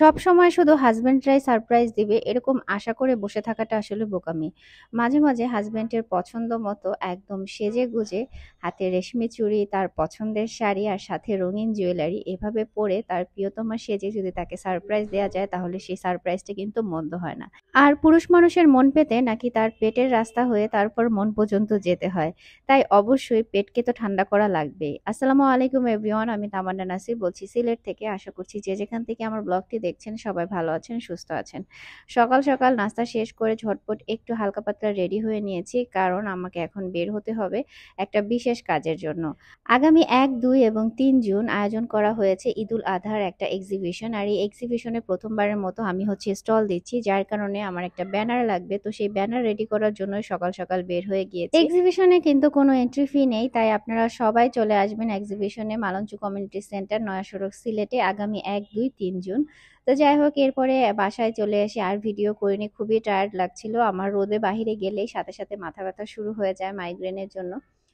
সব সময় শুধু হাজব্যান্ডরাই সারপ্রাইজ দিবে এরকম আশা করে বসে থাকাটা আসলে বোকামি মাঝে মাঝে হাজব্যান্ডের পছন্দ মতো একদম সেজে গুজে হাতে রেশমি চুড়ি তার পছন্দের শাড়ি আর সাথে রঙিন জুয়েলারি এভাবে পরে তার প্রিয়তমা সেজে যদি তাকে সারপ্রাইজ দেওয়া যায় তাহলে সেই সারপ্রাইজটা কিন্তু মন্দ হয় না আর পুরুষ মানুষের মন পেতে নাকি তার পেটের রাস্তা হয়ে তারপর মন পর্যন্ত যেতে হয় তাই অবশ্যই পেটকে তো ঠান্ডা করা লাগবে আসসালামু আলাইকুম এভরিওয়ান আমি তামান্না নাসির বলছি সিলেট থেকে আশা করছি যে যেখান থেকে আমার ব্লগটি দেখছেন সবাই ভালো আছেন সুস্থ আছেন সকাল সকাল নাস্তা শেষ করে ঝটপট একটু হালকা পাতলা রেডি হয়ে নিয়েছি কারণ আমাকে এখন বের হতে হবে একটা বিশেষ কাজের জন্য আগামী এক দুই এবং তিন জুন আয়োজন করা হয়েছে ঈদুল আধার একটা এক্সিবিশন আর এই এক্সিবিশনে প্রথমবারের মতো আমি হচ্ছে স্টল দিচ্ছি যার কারণে আমার একটা ব্যানার লাগবে তো সেই ব্যানার রেডি করার জন্য সকাল সকাল বের হয়ে গিয়েছে এক্সিবিশনে কিন্তু কোনো এন্ট্রি ফি নেই তাই আপনারা সবাই চলে আসবেন এক্সিবিশনে মালঞ্চ কমিউনিটি সেন্টার নয়া সড়ক সিলেটে আগামী এক দুই তিন জুন তো যাই হোক এরপরে বাসায় চলে এসে আর ভিডিও করিনি খুবই টায়ার্ড লাগছিল আমার রোদে বাহিরে গেলেই সাথে সাথে মাথা ব্যথা শুরু হয়ে যায় মাইগ্রেনের জন্য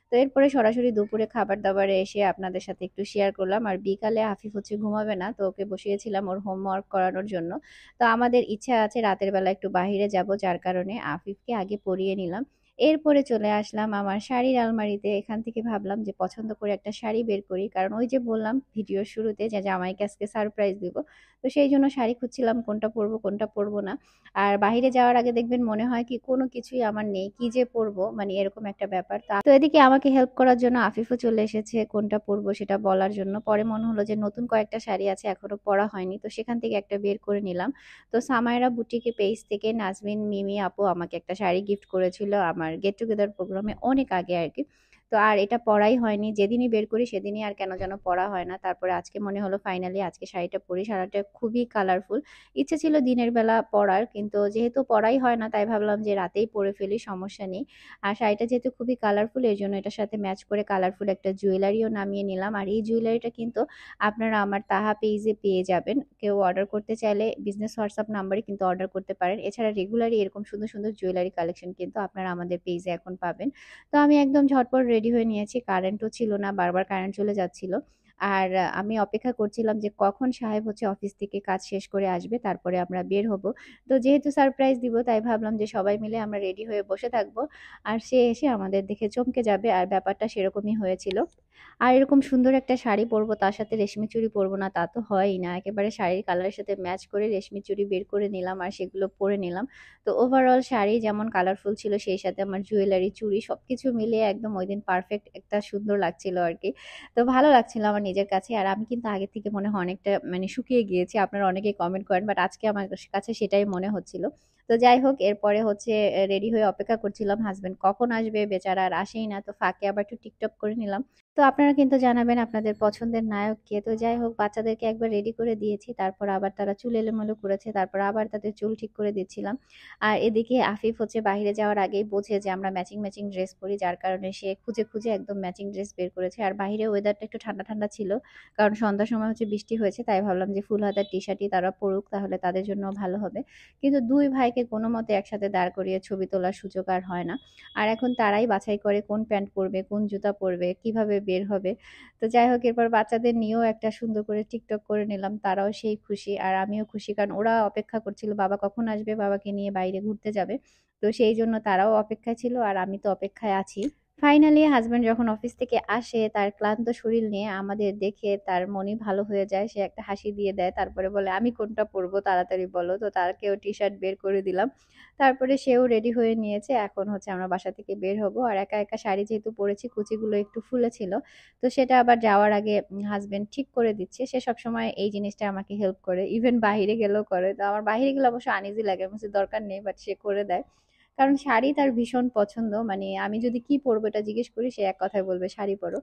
তো এরপরে সরাসরি দুপুরে খাবার দাবারে এসে আপনাদের সাথে একটু শেয়ার করলাম আর বিকালে হাফিফ হচ্ছে ঘুমাবে না তো ওকে বসিয়েছিলাম ওর হোমওয়ার্ক করানোর জন্য তো আমাদের ইচ্ছা আছে রাতের বেলা একটু বাহিরে যাব যার কারণে আফিফকে আগে পড়িয়ে নিলাম এরপরে চলে আসলাম আমার শাড়ির আলমারিতে এখান থেকে ভাবলাম যে পছন্দ করে একটা শাড়ি বের করি কারণ ওই যে বললাম ভিডিওর শুরুতে যে জামাই কাজকে সারপ্রাইজ দিব তো সেই জন্য শাড়ি খুঁজছিলাম কোনটা পরবো কোনটা পরবো না আর বাহিরে যাওয়ার আগে দেখবেন মনে হয় কি কোনো কিছুই আমার নেই কি যে পরবো মানে এরকম একটা ব্যাপার তো এদিকে আমাকে হেল্প করার জন্য আফিফও চলে এসেছে কোনটা পরবো সেটা বলার জন্য পরে মনে হলো যে নতুন কয়েকটা শাড়ি আছে এখনও পরা হয়নি তো সেখান থেকে একটা বের করে নিলাম তো সামায়রা বুটিকে পেজ থেকে নাজমিন মিমি আপু আমাকে একটা শাড়ি গিফট করেছিল আমার আমার গেট টুগেদার প্রোগ্রামে অনেক আগে আর কি তো আর এটা পরাই হয়নি যেদিনই বের করি সেদিনই আর কেন যেন পরা হয় না তারপরে আজকে মনে হলো ফাইনালি আজকে শাড়িটা পরি শাড়িটা খুবই কালারফুল ইচ্ছে ছিল দিনের বেলা পরার কিন্তু যেহেতু পরাই হয় না তাই ভাবলাম যে রাতেই পরে ফেলি সমস্যা নেই আর শাড়িটা যেহেতু খুবই কালারফুল এর জন্য এটার সাথে ম্যাচ করে কালারফুল একটা জুয়েলারিও নামিয়ে নিলাম আর এই জুয়েলারিটা কিন্তু আপনারা আমার তাহা পেজে পেয়ে যাবেন কেউ অর্ডার করতে চাইলে বিজনেস হোয়াটসঅ্যাপ নাম্বারে কিন্তু অর্ডার করতে পারেন এছাড়া রেগুলারই এরকম সুন্দর সুন্দর জুয়েলারি কালেকশন কিন্তু আপনারা আমাদের পেজে এখন পাবেন তো আমি একদম ঝটপট রেডি হয়ে নিয়েছি কারেন্টও ছিল না বারবার কারেন্ট চলে যাচ্ছিল আর আমি অপেক্ষা করছিলাম যে কখন সাহেব হচ্ছে অফিস থেকে কাজ শেষ করে আসবে তারপরে আমরা বের হব তো যেহেতু সারপ্রাইজ দিব তাই ভাবলাম যে সবাই মিলে আমরা রেডি হয়ে বসে থাকব আর সে এসে আমাদের দেখে চমকে যাবে আর ব্যাপারটা সেরকমই হয়েছিল আর এরকম সুন্দর একটা শাড়ি পরবো তার সাথে রেশমি চুড়ি পরবো না তা তো হয়ই না একেবারে শাড়ির কালারের সাথে ম্যাচ করে রেশমি চুড়ি বের করে নিলাম আর সেগুলো পরে নিলাম তো ওভারঅল শাড়ি যেমন কালারফুল ছিল সেই সাথে আমার জুয়েলারি চুড়ি সব কিছু মিলিয়ে একদম ওই দিন পারফেক্ট একটা সুন্দর লাগছিল আর কি তো ভালো লাগছিল আমার নিজের কাছে আর আমি কিন্তু আগে থেকে মনে হয় অনেকটা মানে শুকিয়ে গিয়েছি আপনারা অনেকে কমেন্ট করেন বাট আজকে আমার কাছে সেটাই মনে হচ্ছিল তো যাই হোক এরপরে হচ্ছে রেডি হয়ে অপেক্ষা করছিলাম হাজব্যান্ড কখন আসবে বেচারা আর আসেই না তো ফাঁকে আবার একটু টিকটক করে নিলাম তো আপনারা কিন্তু জানাবেন আপনাদের পছন্দের নায়ক কে তো যাই হোক বাচ্চাদেরকে একবার রেডি করে দিয়েছি তারপর আবার তারা চুল এলোমেলো করেছে তারপর আবার তাদের চুল ঠিক করে দিচ্ছিলাম আর এদিকে আফিফ হচ্ছে বাইরে যাওয়ার আগেই বোঝে যে আমরা ম্যাচিং ম্যাচিং ড্রেস পরি যার কারণে সে খুঁজে খুঁজে একদম ম্যাচিং ড্রেস বের করেছে আর বাইরে ওয়েদারটা একটু ঠান্ডা ঠান্ডা ছিল কারণ সন্ধ্যার সময় হচ্ছে বৃষ্টি হয়েছে তাই ভাবলাম যে ফুল হাতার টি শার্টই তারা পরুক তাহলে তাদের জন্য ভালো হবে কিন্তু দুই ভাইকে কোনো মতে একসাথে দাঁড় করিয়ে ছবি তোলার সুযোগ আর হয় না আর এখন তারাই বাছাই করে কোন প্যান্ট পরবে কোন জুতা পরবে কিভাবে বের হবে তো যাই হোক এরপর বাচ্চাদের নিয়েও একটা সুন্দর করে টিকটক করে নিলাম তারাও সেই খুশি আর আমিও খুশি কারণ ওরা অপেক্ষা করছিল বাবা কখন আসবে বাবাকে নিয়ে বাইরে ঘুরতে যাবে তো সেই জন্য তারাও অপেক্ষায় ছিল আর আমি তো অপেক্ষায় আছি ফাইনালি হাজব্যান্ড যখন অফিস থেকে আসে তার ক্লান্ত শরীর নিয়ে আমাদের দেখে তার মনই ভালো হয়ে যায় সে একটা হাসি দিয়ে দেয় তারপরে বলে আমি কোনটা পরবো তাড়াতাড়ি বলো তো তারকেও টি শার্ট বের করে দিলাম তারপরে সেও রেডি হয়ে নিয়েছে এখন হচ্ছে আমরা বাসা থেকে বের হব আর একা একা শাড়ি যেহেতু পরেছি কুচিগুলো একটু ফুলেছিল তো সেটা আবার যাওয়ার আগে হাজব্যান্ড ঠিক করে দিচ্ছে সে সবসময় এই জিনিসটা আমাকে হেল্প করে ইভেন বাহিরে গেলেও করে তো আমার বাহিরে গেলে অবশ্য আনিজি লাগে আমি দরকার নেই বাট সে করে দেয় কারণ শাড়ি তার ভীষণ পছন্দ মানে আমি যদি কি পরবো এটা জিজ্ঞেস করি সে এক কথায় বলবে শাড়ি পরো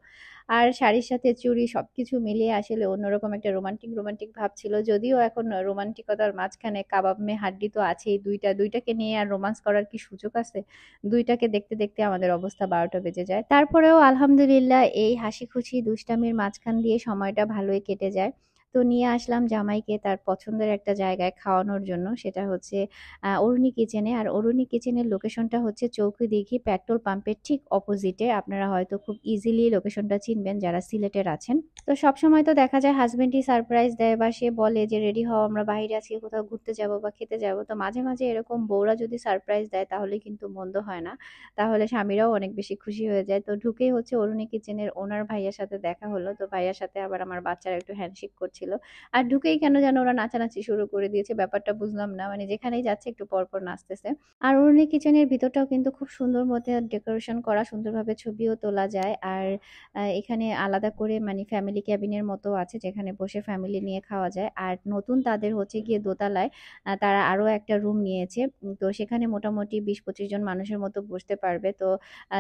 আর শাড়ির সাথে চুড়ি সব কিছু মিলিয়ে আসলে অন্যরকম একটা রোমান্টিক রোমান্টিক ভাব ছিল যদিও এখন রোমান্টিকতার মাঝখানে কাবাব মে হাড্ডি তো আছেই দুইটা দুইটাকে নিয়ে আর রোমান্স করার কি সুযোগ আছে দুইটাকে দেখতে দেখতে আমাদের অবস্থা বারোটা বেজে যায় তারপরেও আলহামদুলিল্লাহ এই হাসি খুশি দুষ্টামির মাঝখান দিয়ে সময়টা ভালোই কেটে যায় তো নিয়ে আসলাম জামাইকে তার পছন্দের একটা জায়গায় খাওয়ানোর জন্য সেটা হচ্ছে অরুণী কিচেনে আর অরুণী কিচেনের লোকেশনটা হচ্ছে চৌকি দিঘি পেট্রোল পাম্পের ঠিক অপোজিটে আপনারা হয়তো খুব ইজিলি লোকেশনটা চিনবেন যারা সিলেটের আছেন তো সবসময় তো দেখা যায় হাজব্যান্ডই সারপ্রাইজ দেয় বা সে বলে যে রেডি হও আমরা বাইরে আছি কোথাও ঘুরতে যাব বা খেতে যাব তো মাঝে মাঝে এরকম বউরা যদি সারপ্রাইজ দেয় তাহলে কিন্তু মন্দ হয় না তাহলে স্বামীরাও অনেক বেশি খুশি হয়ে যায় তো ঢুকেই হচ্ছে অরুণী কিচেনের ওনার ভাইয়ার সাথে দেখা হলো তো ভাইয়ার সাথে আবার আমার বাচ্চারা একটু হ্যান্ডশেক করছিল ছিল আর ঢুকেই কেন যেন ওরা নাচানাচি শুরু করে দিয়েছে ব্যাপারটা বুঝলাম না মানে যেখানেই যাচ্ছে একটু পরপর নাচতেছে আর অরুণি কিচেনের ভিতরটাও কিন্তু খুব সুন্দর মধ্যে ডেকোরেশন করা সুন্দরভাবে ছবিও তোলা যায় আর এখানে আলাদা করে মানে ফ্যামিলি ক্যাবিনের মতো আছে যেখানে বসে ফ্যামিলি নিয়ে খাওয়া যায় আর নতুন তাদের হচ্ছে গিয়ে দোতলায় তারা আরও একটা রুম নিয়েছে তো সেখানে মোটামুটি বিশ পঁচিশ জন মানুষের মতো বসতে পারবে তো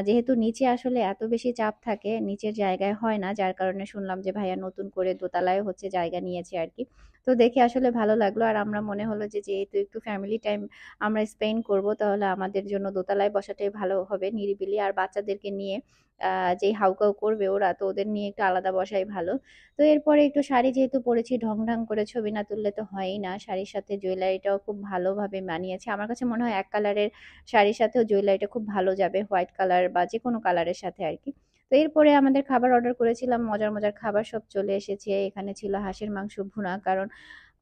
যেহেতু নিচে আসলে এত বেশি চাপ থাকে নিচের জায়গায় হয় না যার কারণে শুনলাম যে ভাইয়া নতুন করে দোতলায় হচ্ছে যায় জায়গা নিয়েছে আর কি তো দেখে আসলে ভালো লাগলো আর আমরা মনে হলো যে যেহেতু একটু ফ্যামিলি টাইম আমরা স্পেন্ড করব তাহলে আমাদের জন্য দোতলায় বসাটাই ভালো হবে নিরিবিলি আর বাচ্চাদেরকে নিয়ে যেই হাউকাউ করবে ওরা তো ওদের নিয়ে একটু আলাদা বসাই ভালো তো এরপরে একটু শাড়ি যেহেতু পরেছি ঢং ঢং করে ছবি না তুললে তো হয়ই না শাড়ির সাথে জুয়েলারিটাও খুব ভালোভাবে মানিয়েছে আমার কাছে মনে হয় এক কালারের শাড়ির সাথেও জুয়েলারিটা খুব ভালো যাবে হোয়াইট কালার বা যে কোনো কালারের সাথে আর কি তো এরপরে আমাদের খাবার অর্ডার করেছিলাম মজার মজার খাবার সব চলে এসেছে এখানে ছিল হাঁসের মাংস ভুনা কারণ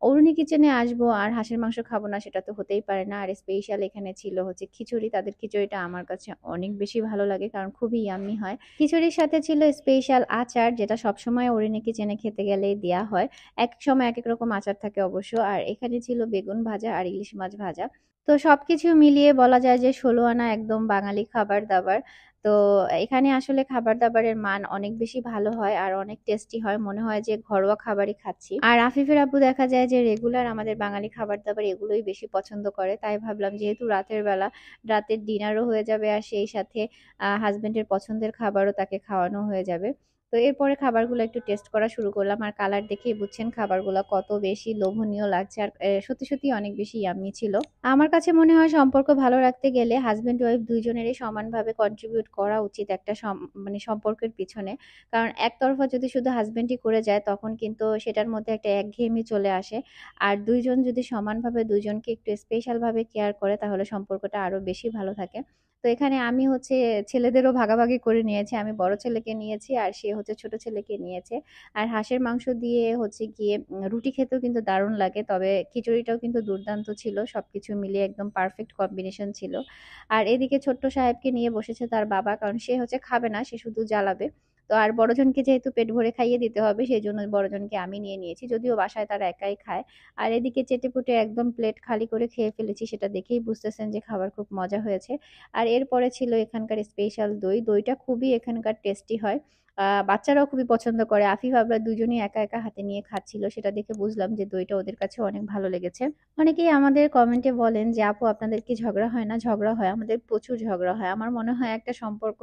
অরুণী কিচেনে আসবো আর হাঁসের মাংস খাবো না সেটা তো হতেই পারে না আর স্পেশাল এখানে ছিল হচ্ছে খিচুড়ি তাদের খিচুড়িটা আমার কাছে অনেক বেশি ভালো লাগে কারণ খুবই ইয়াম্মি হয় খিচুড়ির সাথে ছিল স্পেশাল আচার যেটা সবসময় অরুণী কিচেনে খেতে গেলেই দেয়া হয় এক সময় এক এক রকম আচার থাকে অবশ্য আর এখানে ছিল বেগুন ভাজা আর ইলিশ মাছ ভাজা তো সব কিছু মিলিয়ে বলা যায় যে ষোলো আনা একদম বাঙালি খাবার দাবার তো এখানে আসলে খাবার দাবারের মান অনেক বেশি ভালো হয় আর অনেক টেস্টি হয় মনে হয় যে ঘরোয়া খাবারই খাচ্ছি আর আফিফের আব্বু দেখা যায় যে রেগুলার আমাদের বাঙালি খাবার দাবার এগুলোই বেশি পছন্দ করে তাই ভাবলাম যেহেতু রাতের বেলা রাতের ডিনারও হয়ে যাবে আর সেই সাথে হাজব্যান্ডের পছন্দের খাবারও তাকে খাওয়ানো হয়ে যাবে তো এরপরে খাবারগুলো একটু টেস্ট করা শুরু করলাম আর কালার দেখেই বুঝছেন খাবারগুলো কত বেশি লোভনীয় লাগছে আর সত্যি সত্যি অনেক বেশি ইয়াম্মি ছিল আমার কাছে মনে হয় সম্পর্ক ভালো রাখতে গেলে হাজব্যান্ড ওয়াইফ দুইজনেরই সমানভাবে কন্ট্রিবিউট করা উচিত একটা মানে সম্পর্কের পিছনে কারণ একতরফা যদি শুধু হাজব্যান্ডই করে যায় তখন কিন্তু সেটার মধ্যে একটা একঘেয়েমি চলে আসে আর দুইজন যদি সমানভাবে দুজনকে একটু স্পেশালভাবে কেয়ার করে তাহলে সম্পর্কটা আরও বেশি ভালো থাকে তো এখানে আমি হচ্ছে ছেলেদেরও ভাগাভাগি করে নিয়েছি আমি বড় ছেলেকে নিয়েছি আর সে হচ্ছে ছোট ছেলেকে নিয়েছে আর হাঁসের মাংস দিয়ে হচ্ছে গিয়ে রুটি খেতেও কিন্তু দারুণ লাগে তবে খিচুড়িটাও কিন্তু দুর্দান্ত ছিল সব কিছু মিলিয়ে একদম পারফেক্ট কম্বিনেশন ছিল আর এদিকে ছোট্ট সাহেবকে নিয়ে বসেছে তার বাবা কারণ সে হচ্ছে খাবে না সে শুধু জ্বালাবে তো আর বড়জনকে যেহেতু পেট ভরে খাইয়ে দিতে হবে সেই জন্য বড়জনকে আমি নিয়ে নিয়েছি যদিও বাসায় তারা একাই খায় আর এদিকে চেটেপুটে একদম প্লেট খালি করে খেয়ে ফেলেছি সেটা দেখেই বুঝতেছেন যে খাবার খুব মজা হয়েছে আর এরপরে ছিল এখানকার স্পেশাল দই দইটা খুবই এখানকার টেস্টি হয় বাচ্চারাও খুবই পছন্দ করে আফিফ আবরা দুজনেই একা একা হাতে নিয়ে খাচ্ছিল সেটা দেখে বুঝলাম যে দইটা ওদের কাছে অনেক ভালো লেগেছে অনেকেই আমাদের কমেন্টে বলেন যে আপু আপনাদের কি ঝগড়া হয় না ঝগড়া হয় আমাদের প্রচুর ঝগড়া হয় আমার মনে হয় একটা সম্পর্ক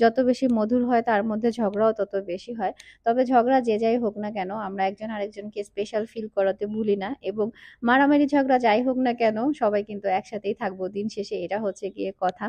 যত বেশি মধুর হয় তার মধ্যে ঝগড়াও তত বেশি হয় তবে ঝগড়া যে যাই হোক না কেন আমরা একজন আরেকজনকে স্পেশাল ফিল করাতে ভুলি না এবং মারামারি ঝগড়া যাই হোক না কেন সবাই কিন্তু একসাথেই থাকবো দিন শেষে এটা হচ্ছে গিয়ে কথা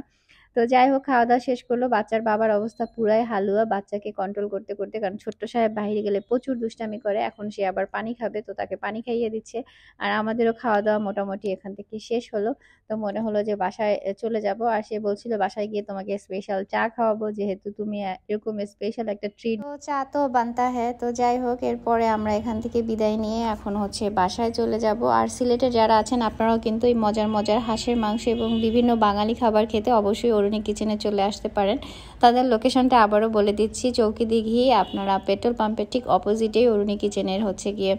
তো যাই হোক খাওয়া দাওয়া শেষ করলো বাচ্চার বাবার অবস্থা পুরাই হালুয়া বাচ্চাকে কন্ট্রোল করতে করতে কারণ ছোট্ট সাহেব বাহিরে গেলে প্রচুর দুষ্টামি করে এখন সে আবার পানি খাবে তো তাকে পানি খাইয়ে দিচ্ছে আর আমাদেরও খাওয়া দাওয়া মোটামুটি এখান থেকে শেষ হলো তো মনে হলো যে বাসায় চলে যাব আর সে বলছিল বাসায় গিয়ে তোমাকে স্পেশাল চা খাওয়াবো যেহেতু তুমি এরকম স্পেশাল একটা ট্রিট তো চা তো বানতা হ্যাঁ তো যাই হোক এরপরে আমরা এখান থেকে বিদায় নিয়ে এখন হচ্ছে বাসায় চলে যাব আর সিলেটে যারা আছেন আপনারাও কিন্তু এই মজার মজার হাঁসের মাংস এবং বিভিন্ন বাঙালি খাবার খেতে অবশ্যই তরুণী কিচেনে চলে আসতে পারেন তাদের লোকেশনটা আবারও বলে দিচ্ছি চৌকি দিঘি আপনারা পেট্রোল পাম্পের ঠিক অপোজিটেই অরুণী কিচেনের হচ্ছে গিয়ে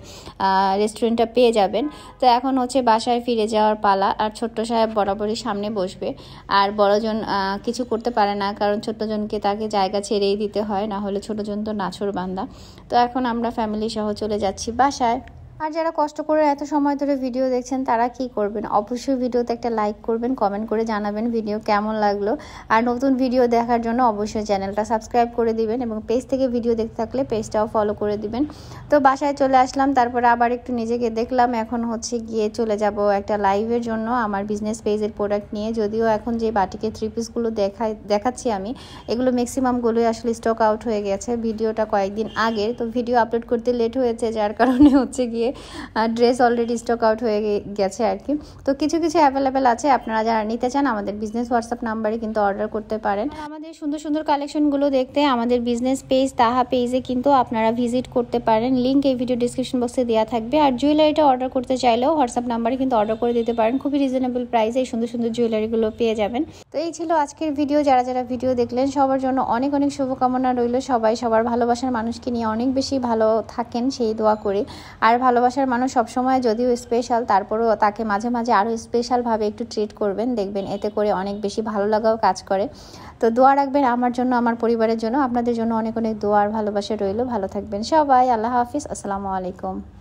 রেস্টুরেন্টটা পেয়ে যাবেন তো এখন হচ্ছে বাসায় ফিরে যাওয়ার পালা আর ছোট্ট সাহেব বরাবরই সামনে বসবে আর বড়জন কিছু করতে পারে না কারণ ছোট্টজনকে তাকে জায়গা ছেড়েই দিতে হয় না হলে ছোটজন তো নাছর বান্দা তো এখন আমরা ফ্যামিলি সহ চলে যাচ্ছি বাসায় আর যারা কষ্ট করে এত সময় ধরে ভিডিও দেখছেন তারা কি করবেন অবশ্যই ভিডিওতে একটা লাইক করবেন কমেন্ট করে জানাবেন ভিডিও কেমন লাগলো আর নতুন ভিডিও দেখার জন্য অবশ্যই চ্যানেলটা সাবস্ক্রাইব করে দিবেন এবং পেজ থেকে ভিডিও দেখতে থাকলে পেজটাও ফলো করে দিবেন তো বাসায় চলে আসলাম তারপরে আবার একটু নিজেকে দেখলাম এখন হচ্ছে গিয়ে চলে যাব একটা লাইভের জন্য আমার বিজনেস পেজের প্রোডাক্ট নিয়ে যদিও এখন যে বাটিকে থ্রি পিসগুলো দেখাই দেখাচ্ছি আমি এগুলো ম্যাক্সিমামগুলোই আসলে স্টক আউট হয়ে গেছে ভিডিওটা কয়েকদিন আগের তো ভিডিও আপলোড করতে লেট হয়েছে যার কারণে হচ্ছে গিয়ে থেকে ড্রেস অলরেডি স্টক আউট হয়ে গেছে আর কি তো কিছু কিছু অ্যাভেলেবেল আছে আপনারা যারা নিতে চান আমাদের বিজনেস হোয়াটসঅ্যাপ নাম্বারে কিন্তু অর্ডার করতে পারেন আমাদের সুন্দর সুন্দর কালেকশনগুলো দেখতে আমাদের বিজনেস পেজ তাহা পেজে কিন্তু আপনারা ভিজিট করতে পারেন লিঙ্ক এই ভিডিও ডিসক্রিপশন বক্সে দেওয়া থাকবে আর জুয়েলারিটা অর্ডার করতে চাইলেও হোয়াটসঅ্যাপ নাম্বারে কিন্তু অর্ডার করে দিতে পারেন খুবই রিজনেবল প্রাইসে এই সুন্দর সুন্দর জুয়েলারিগুলো পেয়ে যাবেন তো এই ছিল আজকের ভিডিও যারা যারা ভিডিও দেখলেন সবার জন্য অনেক অনেক শুভকামনা রইল সবাই সবার ভালোবাসার মানুষকে নিয়ে অনেক বেশি ভালো থাকেন সেই দোয়া করে আর ভালো ভালোবাসার মানুষ সবসময় যদিও স্পেশাল তারপরেও তাকে মাঝে মাঝে আরও স্পেশালভাবে একটু ট্রিট করবেন দেখবেন এতে করে অনেক বেশি ভালো লাগাও কাজ করে তো দোয়া রাখবেন আমার জন্য আমার পরিবারের জন্য আপনাদের জন্য অনেক অনেক দোয়ার ভালোবাসা রইল ভালো থাকবেন সবাই আল্লাহ হাফিজ আসসালামু আলাইকুম